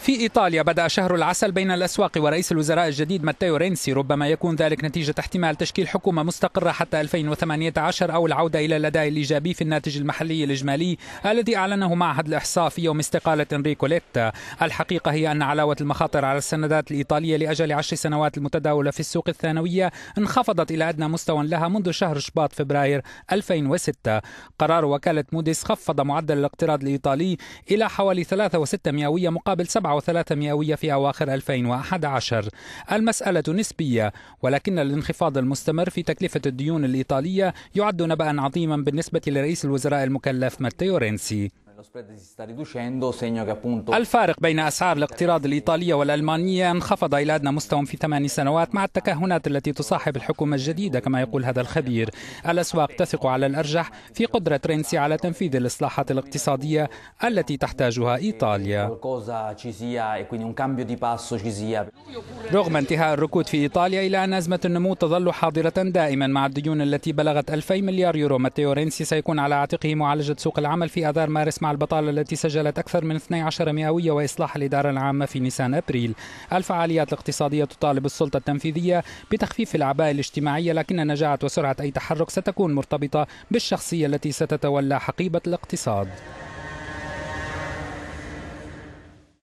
في إيطاليا بدأ شهر العسل بين الأسواق ورئيس الوزراء الجديد ماتيو رينسي ربما يكون ذلك نتيجة احتمال تشكيل حكومة مستقرة حتى 2018 أو العودة إلى الأداء الإيجابي في الناتج المحلي الإجمالي الذي أعلنه معهد الإحصاء في يوم استقالة إنريكو ليتا الحقيقة هي أن علاوة المخاطر على السندات الإيطالية لأجل عشر سنوات المتداولة في السوق الثانوية انخفضت إلى أدنى مستوى لها منذ شهر شباط فبراير 2006 قرار وكالة موديس خفض معدل الاقتراض الإيطالي إلى حوالي 3.6 مقابل 7 وثلاثة مئوية في أواخر 2011 المسألة نسبية ولكن الانخفاض المستمر في تكلفة الديون الإيطالية يعد نبأ عظيما بالنسبة لرئيس الوزراء المكلف ماتيو رينسي الفارق بين أسعار الاقتراض الإيطالية والألمانية انخفض إلى أدنى مستوى في ثمان سنوات مع التكهنات التي تصاحب الحكومة الجديدة كما يقول هذا الخبير الأسواق تثق على الأرجح في قدرة رينسي على تنفيذ الإصلاحات الاقتصادية التي تحتاجها إيطاليا e رغم انتهاء الركود في إيطاليا إلا أن أزمة النمو تظل حاضرة دائما مع الديون التي بلغت 2000 مليار يورو ماتيو رينسي سيكون على عاتقه معالجة سوق العمل في آذار مارس مع البطالة التي سجلت أكثر من 12 مئوية وإصلاح الإدارة العامة في نيسان أبريل الفعاليات الاقتصادية تطالب السلطة التنفيذية بتخفيف العباء الاجتماعية لكن نجاعة وسرعة أي تحرك ستكون مرتبطة بالشخصية التي ستتولى حقيبة الاقتصاد